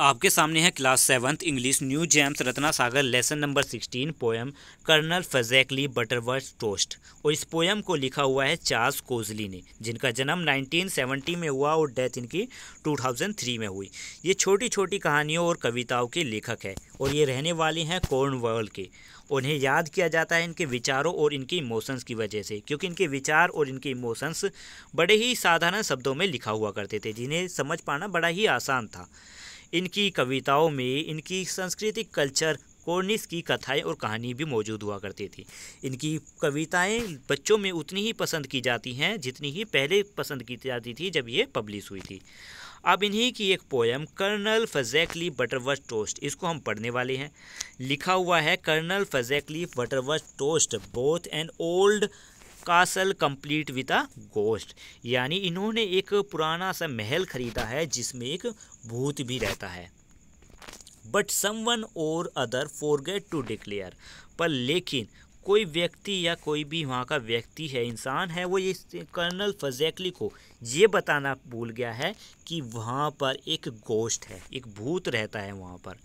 आपके सामने है class seventh English new gems Ratna Sagar lesson number sixteen poem Colonel Fazackerley Butterworth Toast और इस पोएम को लिखा हुआ है चार्ल्स कोजली ने जिनका जन्म 1970 में हुआ और डेथ इनकी 2003 में हुई ये छोटी छोटी कहानियों और कविताओं के लेखक है और ये रहने वाले हैं कॉर्नवर्ल के उन्हें याद किया जाता है इनके विचारों और इनके इमोशंस की वजह से क्योंकि इनके विचार और इनके इमोशंस बड़े ही साधारण शब्दों में लिखा हुआ करते थे जिन्हें समझ पाना बड़ा ही आसान था इनकी कविताओं में इनकी सांस्कृतिक कल्चर कोर्निस की कथाएं और कहानी भी मौजूद हुआ करती थी इनकी कविताएं बच्चों में उतनी ही पसंद की जाती हैं जितनी ही पहले पसंद की जाती थी जब ये पब्लिश हुई थी अब इन्हीं की एक poem Colonel Fazackerley Butterworth Toast इसको हम पढ़ने वाले हैं लिखा हुआ है Colonel Fazackerley Butterworth Toast bought an old castle complete with a ghost यानी इन्होंने एक पुराना सा महल खरीदा है जिसमें एक भूत भी रहता है but someone or other forgot to declare पर लेकिन कोई व्यक्ति या कोई भी वहाँ का व्यक्ति है इंसान है वो ये कर्नल फजैकली को ये बताना भूल गया है कि वहाँ पर एक गोश्त है एक भूत रहता है वहाँ पर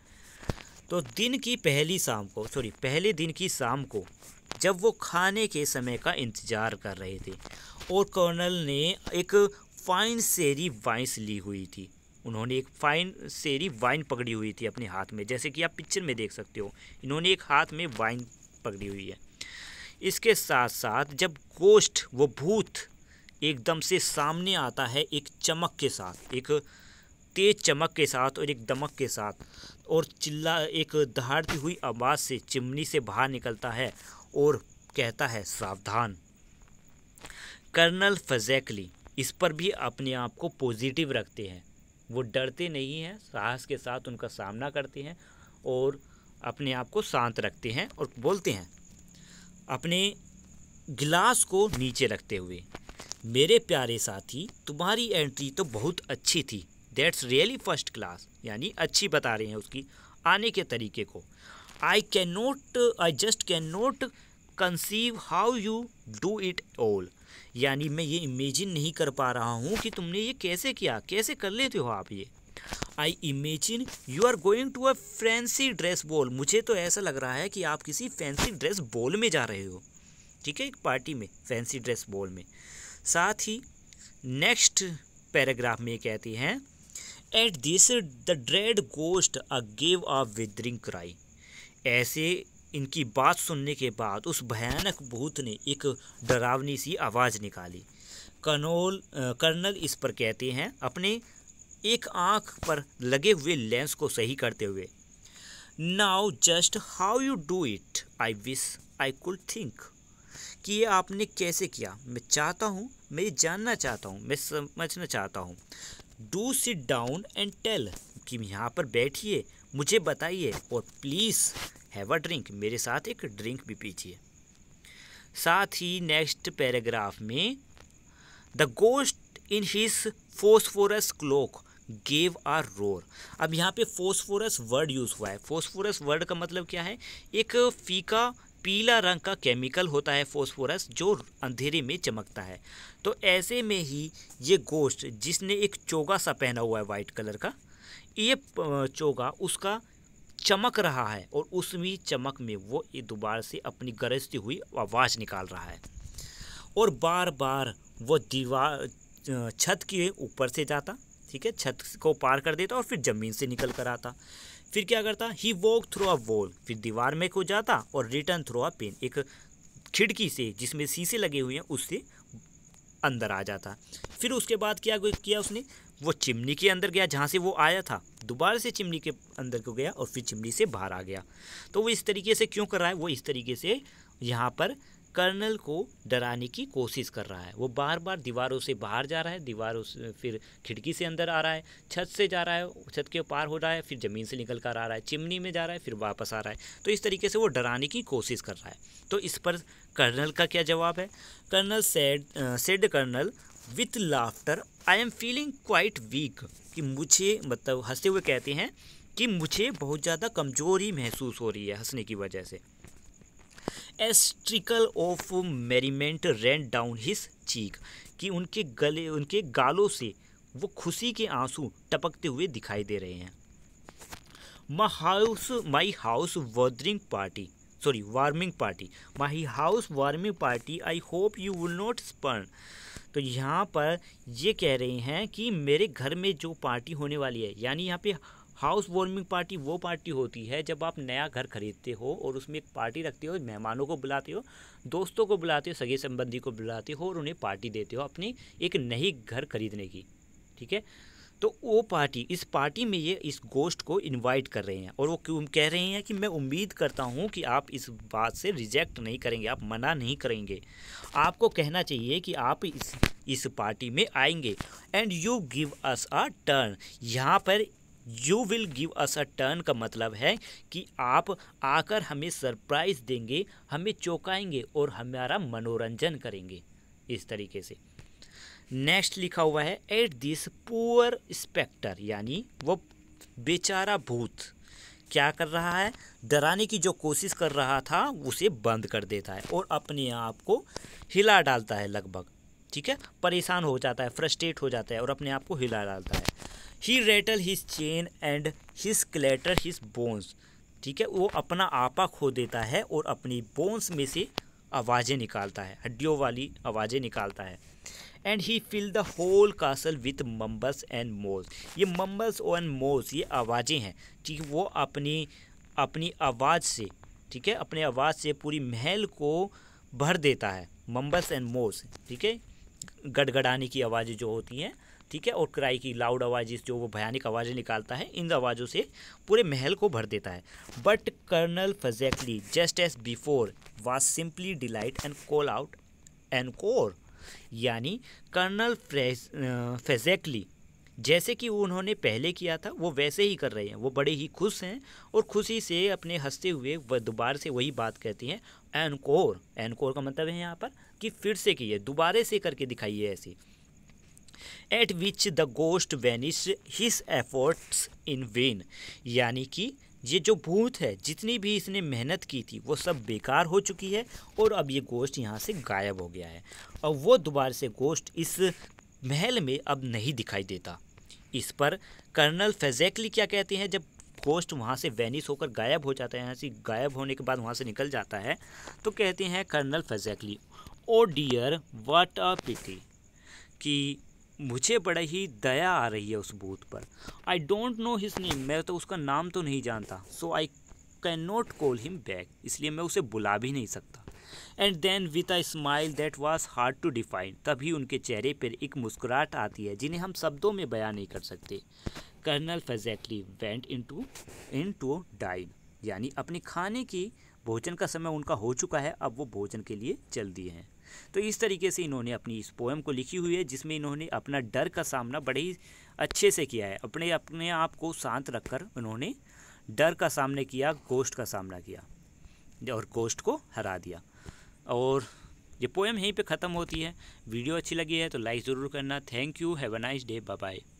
तो दिन की पहली शाम को सॉरी पहले दिन की शाम को जब वो खाने के समय का इंतज़ार कर रहे थे और कर्नल ने एक फ़ाइन सेरी वाइंस ली हुई थी उन्होंने एक फाइन सेरी वाइन पकड़ी हुई थी अपने हाथ में जैसे कि आप पिक्चर में देख सकते हो इन्होंने एक हाथ में वाइन पकड़ी हुई है इसके साथ साथ जब गोश्त वो भूत एकदम से सामने आता है एक चमक के साथ एक तेज चमक के साथ और एक दमक के साथ और चिल्ला एक दहाड़ती हुई आवाज़ से चिमनी से बाहर निकलता है और कहता है सावधान कर्नल फजैकली इस पर भी अपने आप को पॉजिटिव रखते हैं वो डरते नहीं हैं साहस के साथ उनका सामना करते हैं और अपने आप को शांत रखते हैं और बोलते हैं अपने गिलास को नीचे रखते हुए मेरे प्यारे साथी तुम्हारी एंट्री तो बहुत अच्छी थी दैट्स रियली फर्स्ट क्लास यानी अच्छी बता रहे हैं उसकी आने के तरीके को I can not I just can not conceive how you do it all यानी मैं ये इमेजिन नहीं कर पा रहा हूँ कि तुमने ये कैसे किया कैसे कर लेते हो आप ये I imagine you are going to a fancy dress ball मुझे तो ऐसा लग रहा है कि आप किसी फैंसी ड्रेस बॉल में जा रहे हो ठीक है एक पार्टी में फैंसी ड्रेस बॉल में साथ ही नेक्स्ट पैराग्राफ में कहती हैं at this the dread ghost a gave a withering cry ऐसे इनकी बात सुनने के बाद उस भयानक भूत ने एक डरावनी सी आवाज़ निकाली कर्नोल कर्नल इस पर कहते हैं अपने एक आंख पर लगे हुए लेंस को सही करते हुए now just how you do it I wish I कुल थिंक कि ये आपने कैसे किया मैं चाहता हूँ मैं ये जानना चाहता हूँ मैं समझना चाहता हूँ do sit down and tell कि यहाँ पर बैठिए मुझे बताइए और प्लीज़ हैव अ ड्रिंक मेरे साथ एक ड्रिंक भी पीजिए साथ ही नेक्स्ट पैराग्राफ में the ghost in his phosphorus cloak gave a roar अब यहाँ पे फोस्फोरस वर्ड यूज़ हुआ है फोस्फोरस वर्ड का मतलब क्या है एक फीका पीला रंग का केमिकल होता है फॉस्फोरस जो अंधेरे में चमकता है तो ऐसे में ही ये गोश्त जिसने एक चोगा सा पहना हुआ है वाइट कलर का ये चोगा उसका चमक रहा है और उसमें चमक में वो ये दोबारा से अपनी गरजती हुई आवाज़ निकाल रहा है और बार बार वो दीवार छत के ऊपर से जाता ठीक है छत को पार कर देता और फिर ज़मीन से निकल कर आता फिर क्या करता he walk through a wall फिर दीवार में को जाता और रिटर्न थ्रू अ पेन एक खिड़की से जिसमें शीशे लगे हुए हैं उससे अंदर आ जाता फिर उसके बाद क्या किया उसने वो चिमनी के अंदर गया जहाँ से वो आया था दोबारा से चिमनी के अंदर को गया और फिर चिमनी से बाहर आ गया तो वो इस तरीके से क्यों कर रहा है वो इस तरीके से यहाँ पर कर्नल को डराने की कोशिश कर रहा है वो बार बार दीवारों से बाहर जा रहा है दीवारों से फिर खिड़की से अंदर आ रहा है छत से जा रहा है छत के पार हो रहा है फिर ज़मीन से निकल कर आ रहा है चिमनी में जा रहा है फिर वापस आ रहा है तो इस तरीके से वो डराने की कोशिश कर रहा है तो इस पर कर्नल का क्या जवाब है Colonel said said Colonel with laughter I am feeling quite weak कि मुझे मतलब हंसते हुए कहते हैं कि मुझे बहुत ज़्यादा कमजोरी महसूस हो रही है हंसने की वजह से as trickle of merriment ran down his cheek कि उनके गले उनके गालों से वो खुशी के आंसू टपकते हुए दिखाई दे रहे हैं my house my house withering party sorry warming party my house warming party I hope you will not spurn तो यहाँ पर ये कह रहे हैं कि मेरे घर में जो पार्टी होने वाली है यानी यहाँ पे हाउस वार्मिंग पार्टी वो पार्टी होती है जब आप नया घर खरीदते हो और उसमें एक पार्टी रखते हो मेहमानों को बुलाते हो दोस्तों को बुलाते हो सगे संबंधी को बुलाते हो और उन्हें पार्टी देते हो अपनी एक नई घर खरीदने की ठीक है तो वो पार्टी इस पार्टी में ये इस गोस्ट को इनवाइट कर रहे हैं और वो क्यों कह रहे हैं कि मैं उम्मीद करता हूँ कि आप इस बात से रिजेक्ट नहीं करेंगे आप मना नहीं करेंगे आपको कहना चाहिए कि आप इस इस पार्टी में आएंगे and you give us a turn यहाँ पर you will give us a turn का मतलब है कि आप आकर हमें सरप्राइज़ देंगे हमें चौंकाएंगे और हमारा मनोरंजन करेंगे इस तरीके से नेक्स्ट लिखा हुआ है एट दिस पुअर स्पेक्टर यानी वो बेचारा भूत क्या कर रहा है डराने की जो कोशिश कर रहा था उसे बंद कर देता है और अपने आप को हिला डालता है लगभग ठीक है परेशान हो जाता है फ्रस्ट्रेट हो जाता है और अपने आप को हिला डालता है he rattle his chain and his clatter his bones ठीक है वो अपना आपा खो देता है और अपनी बोन्स में से आवाज़ें निकालता है हड्डियों वाली आवाज़ें निकालता है and he fill the whole castle with mumbles and moans ये मम्बस एंड मोज ये आवाज़ें हैं ठीक वो अपनी अपनी आवाज़ से ठीक है अपने आवाज़ से पूरी महल को भर देता है मम्बस एंड मोज ठीक है गड़गड़ाने की आवाज़ें जो होती हैं ठीक है और कराई की लाउड आवाज़ जो वो भयानक आवाज़ें निकालता है इन आवाज़ों से पूरे महल को भर देता है but Colonel Fazackerley just as before was simply delight and call out encore यानी कर्नल फजैक्टली जैसे कि उन्होंने पहले किया था वो वैसे ही कर रहे हैं वो बड़े ही खुश हैं और खुशी से अपने हंसते हुए वह दोबारा से वही बात कहती हैं एनकोर एनकोर का मतलब है यहाँ पर कि फिर से किए दोबारे से करके दिखाइए ऐसी at which the ghost vanish his efforts in vain यानी कि ये जो भूत है जितनी भी इसने मेहनत की थी वो सब बेकार हो चुकी है और अब ये गोश्त यहाँ से गायब हो गया है और वो दोबारा से गोश्त इस महल में अब नहीं दिखाई देता इस पर कर्नल फेजैकली क्या कहते हैं जब गोश्त वहाँ से वैनिस होकर गायब हो जाता है यहाँ से गायब होने के बाद वहाँ से निकल जाता है तो कहते हैं कर्नल फेजैकली ओ डियर वाट अ पिटी कि मुझे बड़ा ही दया आ रही है उस भूत पर I don't know his name मैं तो उसका नाम तो नहीं जानता so I can not call him back इसलिए मैं उसे बुला भी नहीं सकता and then with a smile that was hard to define तभी उनके चेहरे पर एक मुस्कुराहट आती है जिन्हें हम शब्दों में बयां नहीं कर सकते Colonel Fazackerley went in to in to dine यानी अपने खाने की भोजन का समय उनका हो चुका है अब वो भोजन के लिए चल दिए हैं तो इस तरीके से इन्होंने अपनी इस पोएम को लिखी हुई है जिसमें इन्होंने अपना डर का सामना बड़े ही अच्छे से किया है अपने अपने आप को शांत रखकर उन्होंने डर का सामने किया गोश्त का सामना किया और गोश्त को हरा दिया और ये पोएम यहीं पे ख़त्म होती है वीडियो अच्छी लगी है तो लाइक ज़रूर करना thank you have a nice day bye